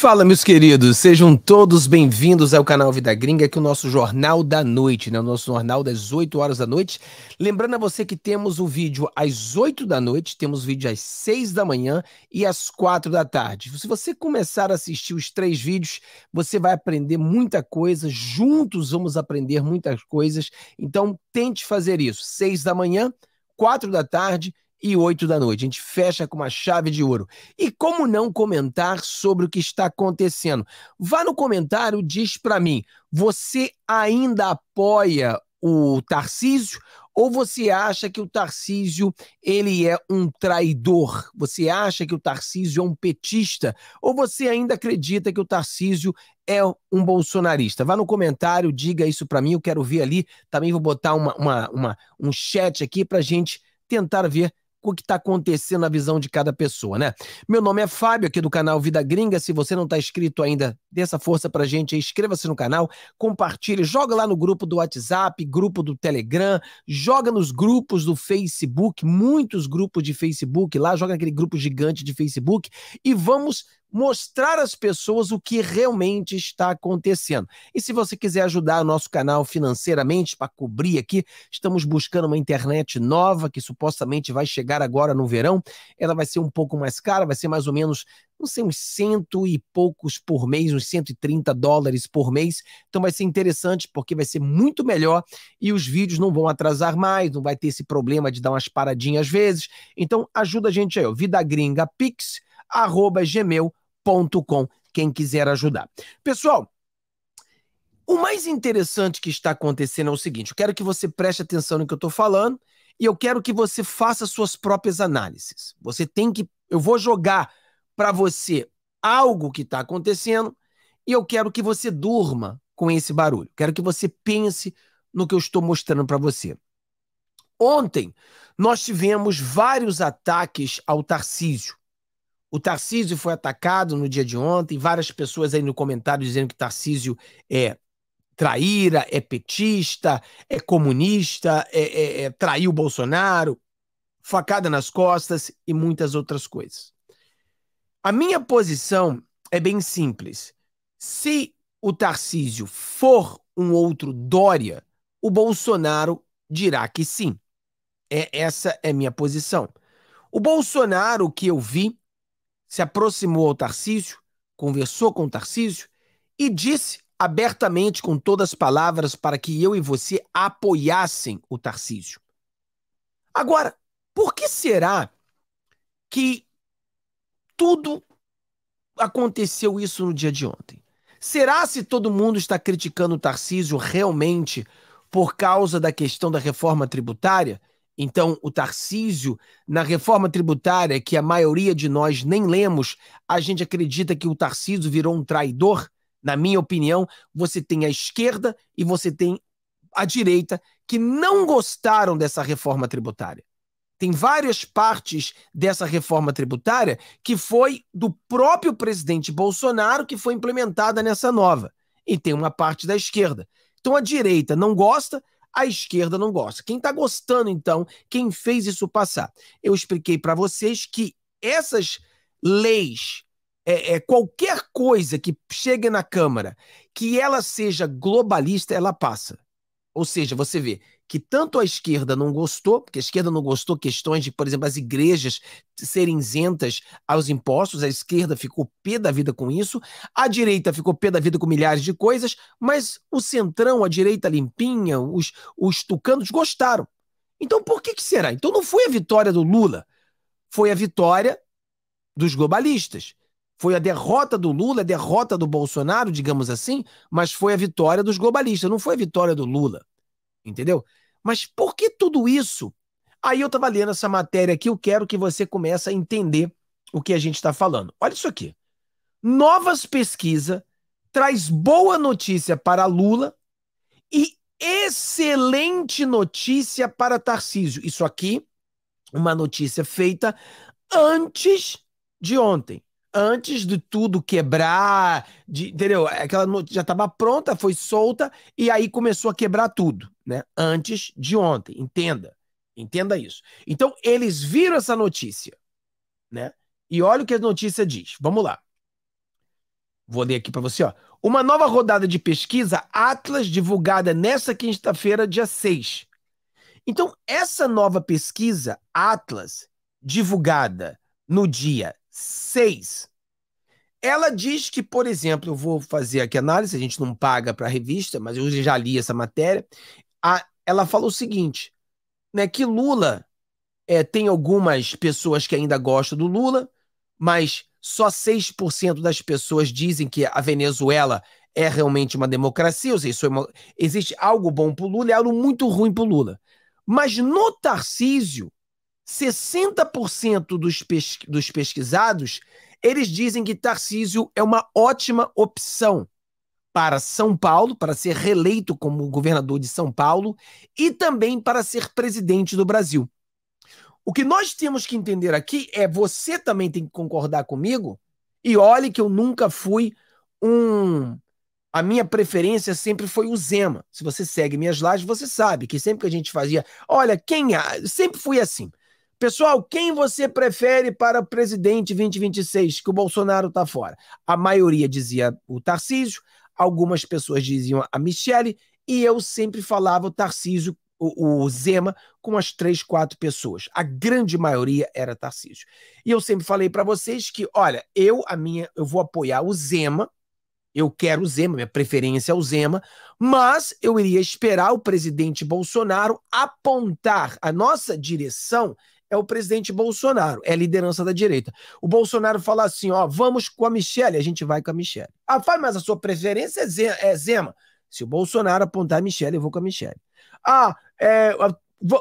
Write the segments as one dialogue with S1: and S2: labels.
S1: Fala, meus queridos, sejam todos bem-vindos ao canal Vida Gringa, que é o nosso Jornal da Noite, né? O nosso jornal das 8 horas da noite. Lembrando a você que temos o vídeo às 8 da noite, temos vídeo às 6 da manhã e às 4 da tarde. Se você começar a assistir os três vídeos, você vai aprender muita coisa, juntos vamos aprender muitas coisas. Então, tente fazer isso. 6 da manhã, 4 da tarde e 8 da noite. A gente fecha com uma chave de ouro. E como não comentar sobre o que está acontecendo? Vá no comentário, diz para mim, você ainda apoia o Tarcísio ou você acha que o Tarcísio ele é um traidor? Você acha que o Tarcísio é um petista? Ou você ainda acredita que o Tarcísio é um bolsonarista? Vá no comentário, diga isso para mim, eu quero ver ali. Também vou botar uma, uma, uma um chat aqui para gente tentar ver o que está acontecendo na visão de cada pessoa, né? Meu nome é Fábio, aqui do canal Vida Gringa. Se você não está inscrito ainda, dê essa força a gente, inscreva-se no canal, compartilhe, joga lá no grupo do WhatsApp, grupo do Telegram, joga nos grupos do Facebook, muitos grupos de Facebook lá, joga naquele grupo gigante de Facebook e vamos mostrar às pessoas o que realmente está acontecendo. E se você quiser ajudar o nosso canal financeiramente para cobrir aqui, estamos buscando uma internet nova que supostamente vai chegar agora no verão. Ela vai ser um pouco mais cara, vai ser mais ou menos não sei, uns cento e poucos por mês, uns 130 dólares por mês. Então vai ser interessante porque vai ser muito melhor e os vídeos não vão atrasar mais, não vai ter esse problema de dar umas paradinhas às vezes. Então ajuda a gente aí, ó, Vida Gringa Pix, arroba gmail com quem quiser ajudar. Pessoal, o mais interessante que está acontecendo é o seguinte: eu quero que você preste atenção no que eu estou falando e eu quero que você faça suas próprias análises. Você tem que. Eu vou jogar para você algo que está acontecendo e eu quero que você durma com esse barulho. Quero que você pense no que eu estou mostrando para você. Ontem nós tivemos vários ataques ao Tarcísio. O Tarcísio foi atacado no dia de ontem, várias pessoas aí no comentário dizendo que Tarcísio é traíra, é petista, é comunista, é, é, é traiu Bolsonaro, facada nas costas e muitas outras coisas. A minha posição é bem simples. Se o Tarcísio for um outro Dória, o Bolsonaro dirá que sim. É, essa é minha posição. O Bolsonaro que eu vi se aproximou ao Tarcísio, conversou com o Tarcísio e disse abertamente com todas as palavras para que eu e você apoiassem o Tarcísio. Agora, por que será que tudo aconteceu isso no dia de ontem? Será se todo mundo está criticando o Tarcísio realmente por causa da questão da reforma tributária? Então, o Tarcísio, na reforma tributária, que a maioria de nós nem lemos, a gente acredita que o Tarcísio virou um traidor. Na minha opinião, você tem a esquerda e você tem a direita que não gostaram dessa reforma tributária. Tem várias partes dessa reforma tributária que foi do próprio presidente Bolsonaro que foi implementada nessa nova. E tem uma parte da esquerda. Então a direita não gosta, a esquerda não gosta. Quem está gostando, então, quem fez isso passar? Eu expliquei para vocês que essas leis, é, é, qualquer coisa que chegue na Câmara, que ela seja globalista, ela passa. Ou seja, você vê, que tanto a esquerda não gostou, porque a esquerda não gostou questões de, por exemplo, as igrejas serem isentas aos impostos, a esquerda ficou pé da vida com isso, a direita ficou pé da vida com milhares de coisas, mas o centrão, a direita limpinha, os, os tucanos gostaram. Então por que, que será? Então não foi a vitória do Lula, foi a vitória dos globalistas. Foi a derrota do Lula, a derrota do Bolsonaro, digamos assim, mas foi a vitória dos globalistas, não foi a vitória do Lula. Entendeu? Mas por que tudo isso? Aí eu estava lendo essa matéria aqui, eu quero que você comece a entender o que a gente está falando. Olha isso aqui. Novas pesquisa traz boa notícia para Lula e excelente notícia para Tarcísio. Isso aqui, uma notícia feita antes de ontem antes de tudo quebrar, de, entendeu? Aquela notícia já estava pronta, foi solta e aí começou a quebrar tudo, né? Antes de ontem, entenda, entenda isso. Então eles viram essa notícia, né? E olha o que a notícia diz. Vamos lá. Vou ler aqui para você, ó. Uma nova rodada de pesquisa Atlas divulgada nesta quinta-feira, dia 6. Então, essa nova pesquisa Atlas divulgada no dia 6. Ela diz que, por exemplo, eu vou fazer aqui análise, a gente não paga para a revista, mas eu já li essa matéria. A, ela fala o seguinte, né, que Lula é, tem algumas pessoas que ainda gostam do Lula, mas só 6% das pessoas dizem que a Venezuela é realmente uma democracia, ou seja, é uma... existe algo bom para o Lula e algo muito ruim para o Lula. Mas no Tarcísio, 60% dos, pesqu dos pesquisados eles dizem que Tarcísio é uma ótima opção para São Paulo, para ser reeleito como governador de São Paulo e também para ser presidente do Brasil. O que nós temos que entender aqui é você também tem que concordar comigo. E olhe que eu nunca fui um. A minha preferência sempre foi o Zema. Se você segue minhas lives, você sabe que sempre que a gente fazia. Olha, quem. É, sempre fui assim. Pessoal, quem você prefere para o presidente 2026? Que o Bolsonaro está fora. A maioria dizia o Tarcísio, algumas pessoas diziam a Michele, e eu sempre falava o Tarcísio, o, o Zema, com as três, quatro pessoas. A grande maioria era Tarcísio. E eu sempre falei para vocês que, olha, eu a minha, eu vou apoiar o Zema, eu quero o Zema, minha preferência é o Zema, mas eu iria esperar o presidente Bolsonaro apontar a nossa direção é o presidente Bolsonaro, é a liderança da direita. O Bolsonaro fala assim: ó, vamos com a Michelle, a gente vai com a Michelle. Ah, faz, mas a sua preferência é, é Zema. Se o Bolsonaro apontar a Michelle, eu vou com a Michelle. Ah, é,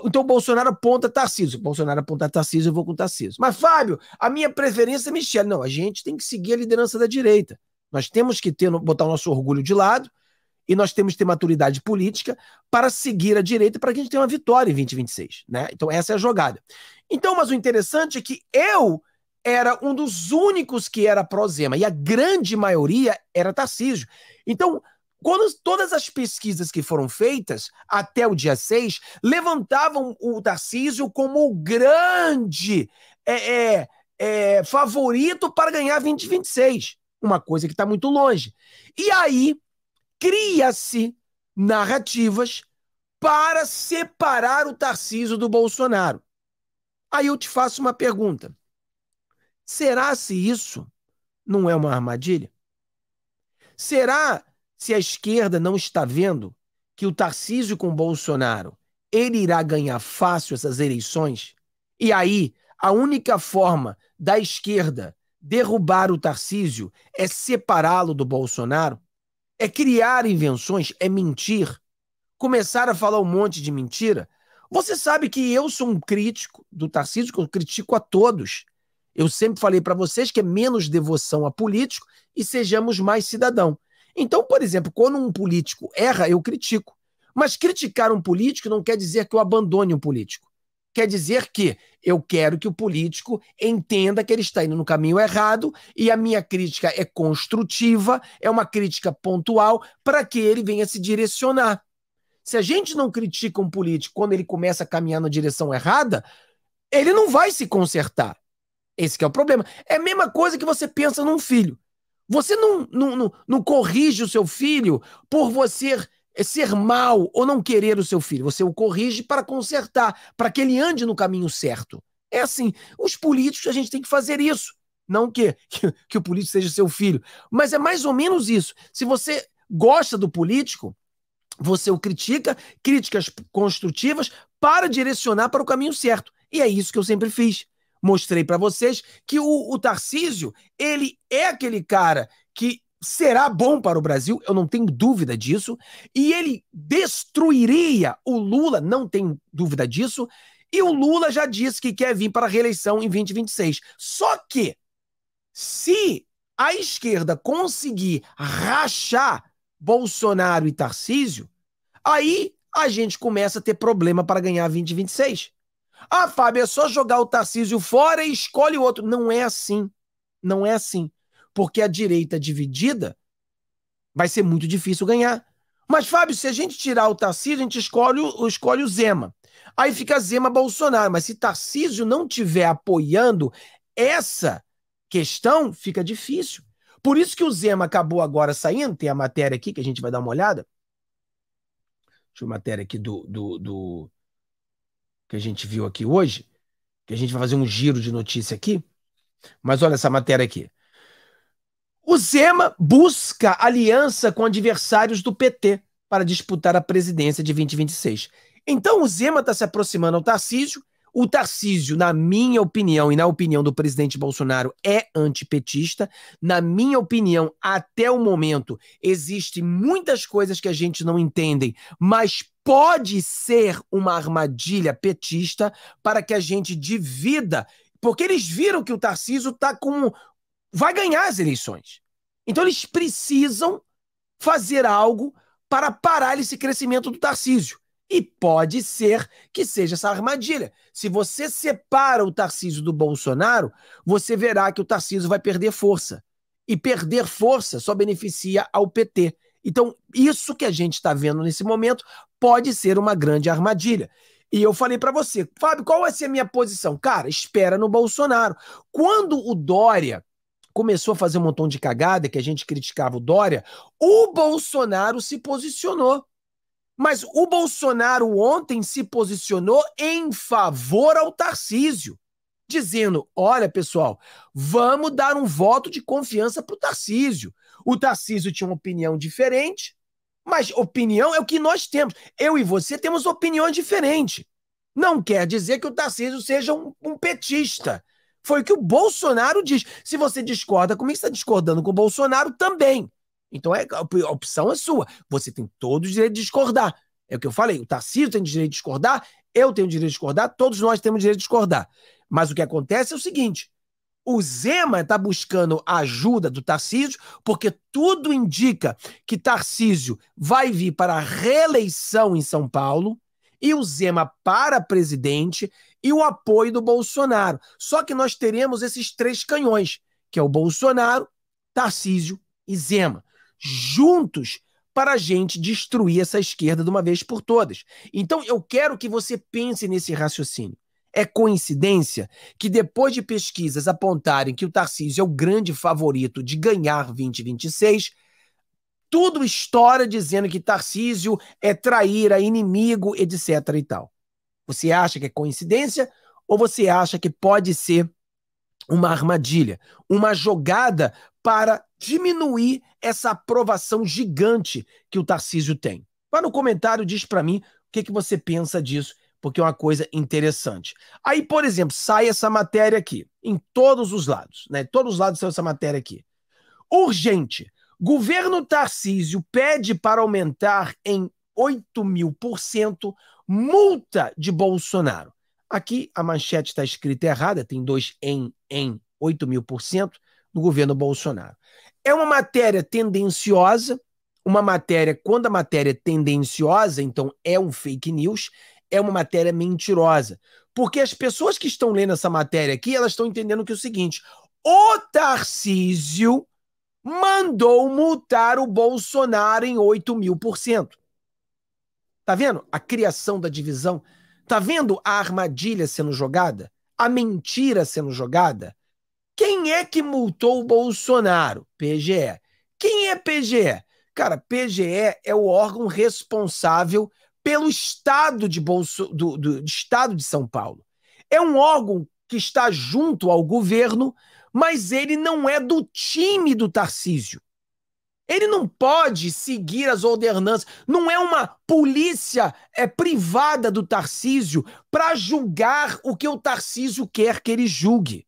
S1: então o Bolsonaro aponta Tarcísio. Se O Bolsonaro apontar Tarcísio, eu vou com Tarcísio. Mas, Fábio, a minha preferência é Michelle. Não, a gente tem que seguir a liderança da direita. Nós temos que ter, botar o nosso orgulho de lado e nós temos que ter maturidade política para seguir a direita para que a gente tenha uma vitória em 2026, né? Então essa é a jogada. Então, mas o interessante é que eu era um dos únicos que era pró-Zema e a grande maioria era Tarcísio. Então, quando todas as pesquisas que foram feitas até o dia 6 levantavam o Tarcísio como o grande é, é, é, favorito para ganhar 2026. Uma coisa que está muito longe. E aí, cria-se narrativas para separar o Tarciso do Bolsonaro. Aí eu te faço uma pergunta. Será se isso não é uma armadilha? Será se a esquerda não está vendo que o Tarcísio com Bolsonaro ele irá ganhar fácil essas eleições? E aí, a única forma da esquerda derrubar o Tarcísio é separá-lo do Bolsonaro? É criar invenções, é mentir. Começar a falar um monte de mentira. Você sabe que eu sou um crítico do Tarcísio, que eu critico a todos. Eu sempre falei para vocês que é menos devoção a político e sejamos mais cidadão. Então, por exemplo, quando um político erra, eu critico. Mas criticar um político não quer dizer que eu abandone um político quer dizer que eu quero que o político entenda que ele está indo no caminho errado e a minha crítica é construtiva, é uma crítica pontual para que ele venha se direcionar. Se a gente não critica um político quando ele começa a caminhar na direção errada, ele não vai se consertar. Esse é o problema. É a mesma coisa que você pensa num filho. Você não, não, não, não corrige o seu filho por você é ser mal ou não querer o seu filho. Você o corrige para consertar, para que ele ande no caminho certo. É assim. Os políticos, a gente tem que fazer isso. Não que, que, que o político seja seu filho. Mas é mais ou menos isso. Se você gosta do político, você o critica, críticas construtivas, para direcionar para o caminho certo. E é isso que eu sempre fiz. Mostrei para vocês que o, o Tarcísio, ele é aquele cara que será bom para o Brasil, eu não tenho dúvida disso, e ele destruiria o Lula, não tenho dúvida disso, e o Lula já disse que quer vir para a reeleição em 2026. Só que, se a esquerda conseguir rachar Bolsonaro e Tarcísio, aí a gente começa a ter problema para ganhar 2026. Ah, Fábio, é só jogar o Tarcísio fora e escolhe o outro. Não é assim. Não é assim porque a direita é dividida vai ser muito difícil ganhar. Mas, Fábio, se a gente tirar o Tarcísio, a gente escolhe, escolhe o Zema. Aí fica Zema Bolsonaro. Mas se Tarcísio não tiver apoiando essa questão, fica difícil. Por isso que o Zema acabou agora saindo. Tem a matéria aqui que a gente vai dar uma olhada. Deixa eu matéria aqui do, do, do que a gente viu aqui hoje. Que a gente vai fazer um giro de notícia aqui. Mas olha essa matéria aqui. O Zema busca aliança com adversários do PT para disputar a presidência de 2026. Então o Zema está se aproximando ao Tarcísio. O Tarcísio, na minha opinião e na opinião do presidente Bolsonaro, é antipetista. Na minha opinião, até o momento, existem muitas coisas que a gente não entende, mas pode ser uma armadilha petista para que a gente divida porque eles viram que o Tarcísio está com vai ganhar as eleições. Então eles precisam fazer algo para parar esse crescimento do Tarcísio. E pode ser que seja essa armadilha. Se você separa o Tarcísio do Bolsonaro, você verá que o Tarcísio vai perder força. E perder força só beneficia ao PT. Então, isso que a gente está vendo nesse momento pode ser uma grande armadilha. E eu falei para você, Fábio, qual vai ser a minha posição? Cara, espera no Bolsonaro. Quando o Dória começou a fazer um montão de cagada, que a gente criticava o Dória, o Bolsonaro se posicionou. Mas o Bolsonaro ontem se posicionou em favor ao Tarcísio, dizendo: olha, pessoal, vamos dar um voto de confiança para o Tarcísio. O Tarcísio tinha uma opinião diferente, mas opinião é o que nós temos. Eu e você temos opiniões diferentes. Não quer dizer que o Tarcísio seja um, um petista. Foi o que o Bolsonaro diz. Se você discorda comigo, está discordando com o Bolsonaro também. Então é, a opção é sua. Você tem todo o direito de discordar. É o que eu falei. O Tarcísio tem direito de discordar, eu tenho direito de discordar, todos nós temos direito de discordar. Mas o que acontece é o seguinte: o Zema está buscando a ajuda do Tarcísio, porque tudo indica que Tarcísio vai vir para a reeleição em São Paulo e o Zema para presidente, e o apoio do Bolsonaro. Só que nós teremos esses três canhões, que é o Bolsonaro, Tarcísio e Zema, juntos para a gente destruir essa esquerda de uma vez por todas. Então eu quero que você pense nesse raciocínio. É coincidência que depois de pesquisas apontarem que o Tarcísio é o grande favorito de ganhar 2026, tudo história dizendo que Tarcísio é traíra, inimigo, etc e tal. Você acha que é coincidência ou você acha que pode ser uma armadilha, uma jogada para diminuir essa aprovação gigante que o Tarcísio tem? Vá no comentário, diz para mim o que, que você pensa disso, porque é uma coisa interessante. Aí, por exemplo, sai essa matéria aqui, em todos os lados, né? Todos os lados saiu essa matéria aqui. Urgente. Governo Tarcísio pede para aumentar em 8 mil por cento multa de Bolsonaro. Aqui a manchete está escrita errada, tem dois em, em, 8 mil por cento do governo Bolsonaro. É uma matéria tendenciosa, uma matéria, quando a matéria é tendenciosa, então é um fake news, é uma matéria mentirosa. Porque as pessoas que estão lendo essa matéria aqui, elas estão entendendo que é o seguinte: o Tarcísio mandou multar o Bolsonaro em 8 mil por cento. Tá vendo a criação da divisão? Tá vendo a armadilha sendo jogada? A mentira sendo jogada? Quem é que multou o Bolsonaro? PGE. Quem é PGE? Cara, PGE é o órgão responsável pelo estado de, Bolso, do, do, estado de São Paulo. É um órgão que está junto ao governo, mas ele não é do time do Tarcísio. Ele não pode seguir as ordenanças. Não é uma polícia é, privada do Tarcísio para julgar o que o Tarcísio quer que ele julgue.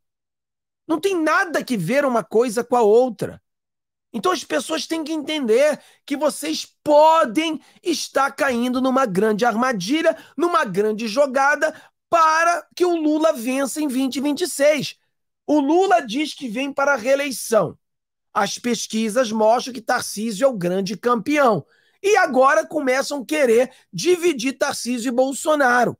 S1: Não tem nada que ver uma coisa com a outra. Então as pessoas têm que entender que vocês podem estar caindo numa grande armadilha, numa grande jogada para que o Lula vença em 2026. O Lula diz que vem para a reeleição. As pesquisas mostram que Tarcísio é o grande campeão. E agora começam a querer dividir Tarcísio e Bolsonaro.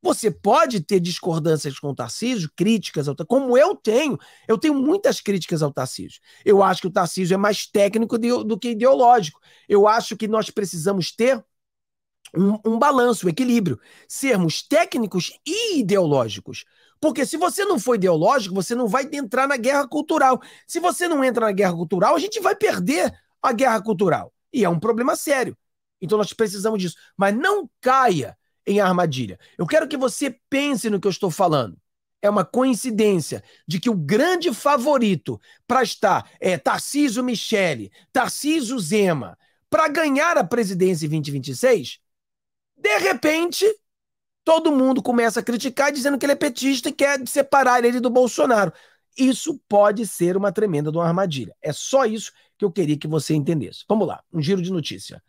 S1: Você pode ter discordâncias com o Tarcísio, críticas ao Tarcísio, como eu tenho. Eu tenho muitas críticas ao Tarcísio. Eu acho que o Tarcísio é mais técnico do que ideológico. Eu acho que nós precisamos ter um, um balanço, um equilíbrio. Sermos técnicos e ideológicos. Porque se você não for ideológico, você não vai entrar na guerra cultural. Se você não entra na guerra cultural, a gente vai perder a guerra cultural. E é um problema sério. Então nós precisamos disso. Mas não caia em armadilha. Eu quero que você pense no que eu estou falando. É uma coincidência de que o grande favorito para estar é Tarciso Michele, Tarciso Zema, para ganhar a presidência em 2026, de repente todo mundo começa a criticar dizendo que ele é petista e quer separar ele do Bolsonaro. Isso pode ser uma tremenda de uma armadilha. É só isso que eu queria que você entendesse. Vamos lá, um giro de notícia.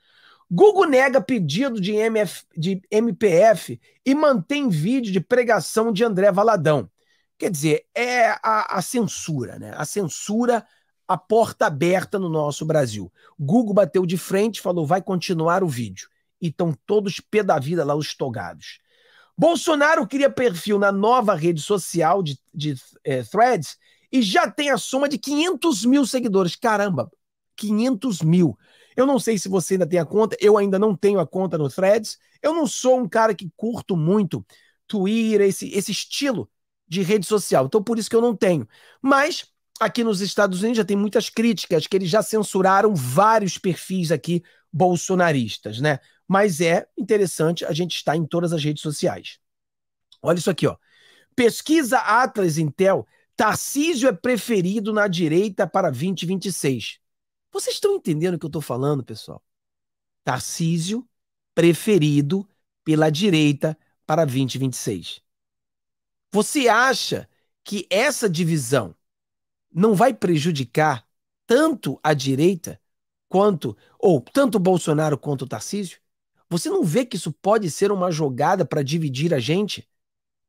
S1: Google nega pedido de, MF, de MPF e mantém vídeo de pregação de André Valadão. Quer dizer, é a, a censura, né? A censura a porta aberta no nosso Brasil. Google bateu de frente, falou, vai continuar o vídeo. E estão todos pé da vida lá, os togados. Bolsonaro cria perfil na nova rede social de, de é, threads e já tem a soma de 500 mil seguidores. Caramba, 500 mil. Eu não sei se você ainda tem a conta, eu ainda não tenho a conta no Threads. Eu não sou um cara que curto muito Twitter, esse, esse estilo de rede social. Então, por isso que eu não tenho. Mas aqui nos Estados Unidos já tem muitas críticas, que eles já censuraram vários perfis aqui bolsonaristas, né? Mas é interessante a gente estar em todas as redes sociais. Olha isso aqui, ó. Pesquisa Atlas Intel, Tarcísio é preferido na direita para 2026. Vocês estão entendendo o que eu estou falando, pessoal? Tarcísio preferido pela direita para 2026. Você acha que essa divisão não vai prejudicar tanto a direita quanto, ou tanto Bolsonaro quanto Tarcísio? Você não vê que isso pode ser uma jogada para dividir a gente?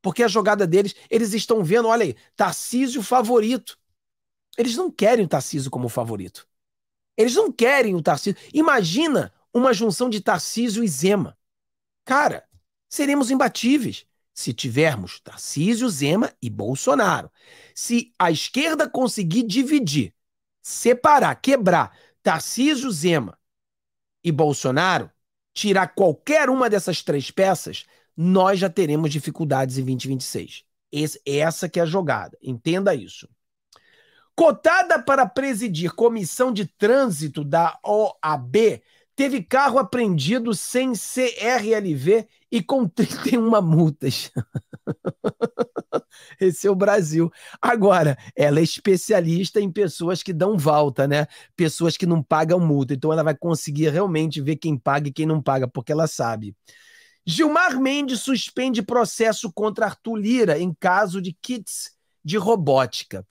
S1: Porque a jogada deles, eles estão vendo, olha aí, Tarcísio favorito. Eles não querem o Tarcísio como favorito. Eles não querem o Tarcísio. Imagina uma junção de Tarcísio e Zema. Cara, seremos imbatíveis se tivermos Tarcísio, Zema e Bolsonaro. Se a esquerda conseguir dividir, separar, quebrar Tarciso Zema e Bolsonaro, tirar qualquer uma dessas três peças, nós já teremos dificuldades em 2026. Esse, essa que é a jogada, entenda isso. Cotada para presidir comissão de trânsito da OAB, teve carro apreendido sem CRLV e com 31 multas. Esse é o Brasil. Agora, ela é especialista em pessoas que dão volta, né? Pessoas que não pagam multa. Então ela vai conseguir realmente ver quem paga e quem não paga, porque ela sabe. Gilmar Mendes suspende processo contra Arthur Lira em caso de kits de robótica.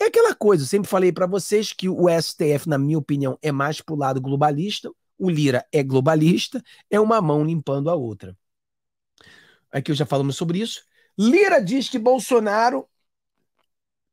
S1: É aquela coisa, eu sempre falei para vocês que o STF, na minha opinião, é mais para o lado globalista, o Lira é globalista, é uma mão limpando a outra. Aqui eu já falamos sobre isso. Lira diz que Bolsonaro.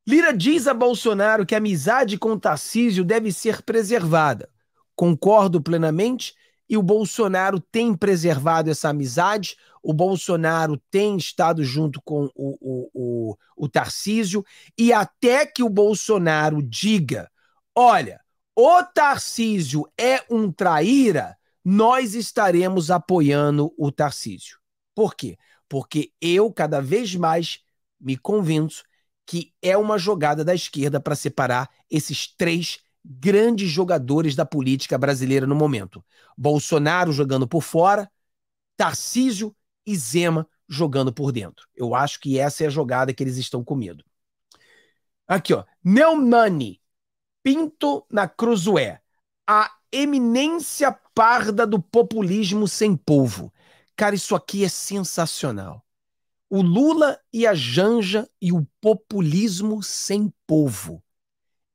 S1: Lira diz a Bolsonaro que a amizade com Tarcísio deve ser preservada. Concordo plenamente e o Bolsonaro tem preservado essa amizade, o Bolsonaro tem estado junto com o, o, o, o Tarcísio, e até que o Bolsonaro diga: olha, o Tarcísio é um traíra, nós estaremos apoiando o Tarcísio. Por quê? porque eu cada vez mais me convenço que é uma jogada da esquerda para separar esses três grandes jogadores da política brasileira no momento: Bolsonaro jogando por fora, Tarcísio e Zema jogando por dentro. Eu acho que essa é a jogada que eles estão com medo. Aqui, ó. Neumani, Pinto na Cruzué, a eminência parda do populismo sem povo. Cara, isso aqui é sensacional. O Lula e a Janja e o populismo sem povo.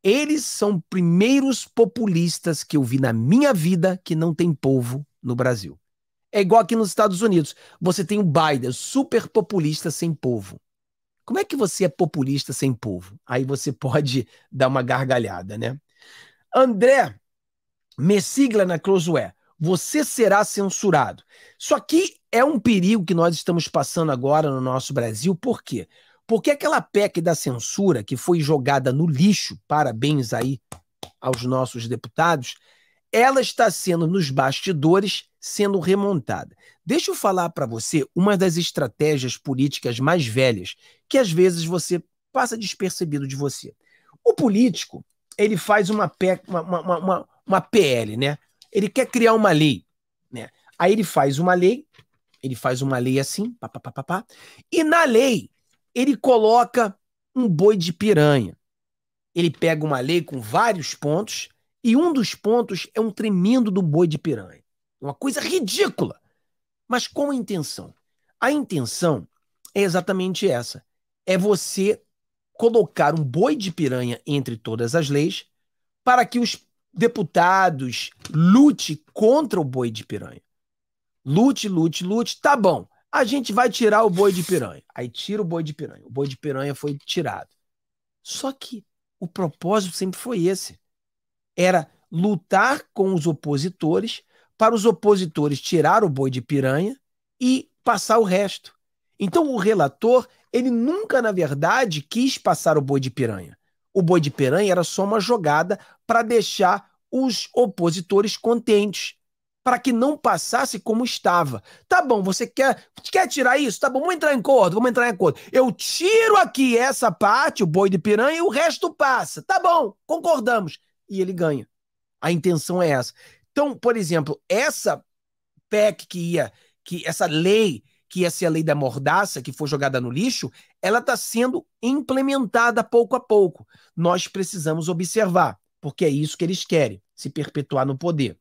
S1: Eles são primeiros populistas que eu vi na minha vida que não tem povo no Brasil. É igual aqui nos Estados Unidos. Você tem o Biden, super populista sem povo. Como é que você é populista sem povo? Aí você pode dar uma gargalhada, né? André sigla na Crosué você será censurado. Só que é um perigo que nós estamos passando agora no nosso Brasil, por quê? Porque aquela PEC da censura que foi jogada no lixo, parabéns aí aos nossos deputados, ela está sendo nos bastidores sendo remontada. Deixa eu falar para você uma das estratégias políticas mais velhas, que às vezes você passa despercebido de você. O político, ele faz uma, PEC, uma, uma, uma, uma PL, né? Ele quer criar uma lei, né? Aí ele faz uma lei, ele faz uma lei assim, pá, pá, pá, pá, pá, e na lei ele coloca um boi de piranha. Ele pega uma lei com vários pontos e um dos pontos é um tremendo do boi de piranha. Uma coisa ridícula. Mas com a intenção? A intenção é exatamente essa. É você colocar um boi de piranha entre todas as leis para que os deputados, lute contra o boi de piranha. Lute, lute, lute, tá bom. A gente vai tirar o boi de piranha. Aí tira o boi de piranha. O boi de piranha foi tirado. Só que o propósito sempre foi esse. Era lutar com os opositores para os opositores tirar o boi de piranha e passar o resto. Então o relator, ele nunca na verdade quis passar o boi de piranha o boi de piranha era só uma jogada para deixar os opositores contentes, para que não passasse como estava. Tá bom, você quer, quer tirar isso? Tá bom, vamos entrar em acordo, vamos entrar em acordo. Eu tiro aqui essa parte, o boi de piranha, e o resto passa. Tá bom, concordamos. E ele ganha. A intenção é essa. Então, por exemplo, essa PEC que ia, que essa lei que ia ser a lei da mordaça, que foi jogada no lixo, ela está sendo implementada pouco a pouco. Nós precisamos observar, porque é isso que eles querem, se perpetuar no poder.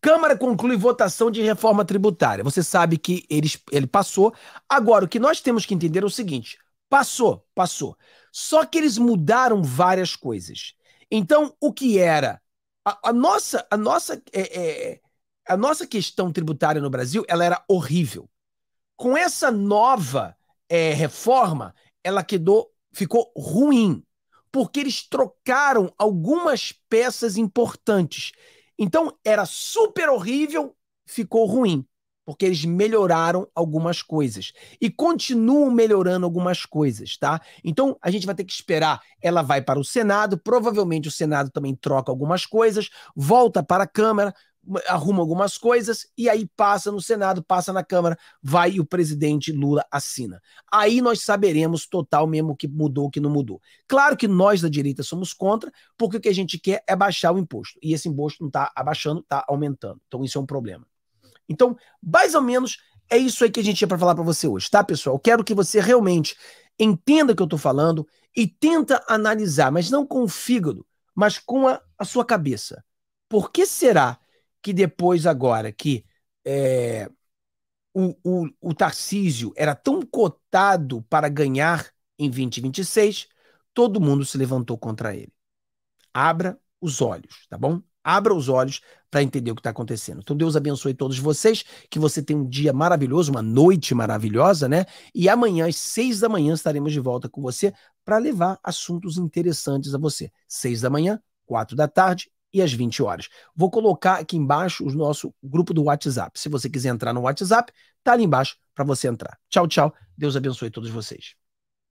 S1: Câmara conclui votação de reforma tributária. Você sabe que eles, ele passou. Agora, o que nós temos que entender é o seguinte: passou, passou. Só que eles mudaram várias coisas. Então, o que era. A, a nossa, a nossa é, é, a nossa questão tributária no Brasil ela era horrível. Com essa nova é, reforma, ela quedou, ficou ruim, porque eles trocaram algumas peças importantes. Então, era super horrível, ficou ruim, porque eles melhoraram algumas coisas. E continuam melhorando algumas coisas, tá? Então, a gente vai ter que esperar. Ela vai para o Senado, provavelmente o Senado também troca algumas coisas, volta para a Câmara, arruma algumas coisas e aí passa no Senado, passa na Câmara, vai e o presidente Lula assina. Aí nós saberemos total mesmo o que mudou, o que não mudou. Claro que nós da direita somos contra, porque o que a gente quer é baixar o imposto. E esse imposto não está abaixando, está aumentando. Então isso é um problema. Então, mais ou menos é isso aí que a gente tinha para falar para você hoje, tá, pessoal? Quero que você realmente entenda o que eu estou falando e tenta analisar, mas não com o fígado, mas com a, a sua cabeça. Por que será que depois, agora, que é, o, o, o Tarcísio era tão cotado para ganhar em 2026, todo mundo se levantou contra ele. Abra os olhos, tá bom? Abra os olhos para entender o que está acontecendo. Então, Deus abençoe todos vocês, que você tenha um dia maravilhoso, uma noite maravilhosa, né? E amanhã, às seis da manhã, estaremos de volta com você para levar assuntos interessantes a você. Seis da manhã, quatro da tarde e às 20 horas. Vou colocar aqui embaixo o nosso grupo do WhatsApp. Se você quiser entrar no WhatsApp, tá ali embaixo para você entrar. Tchau, tchau. Deus abençoe todos vocês.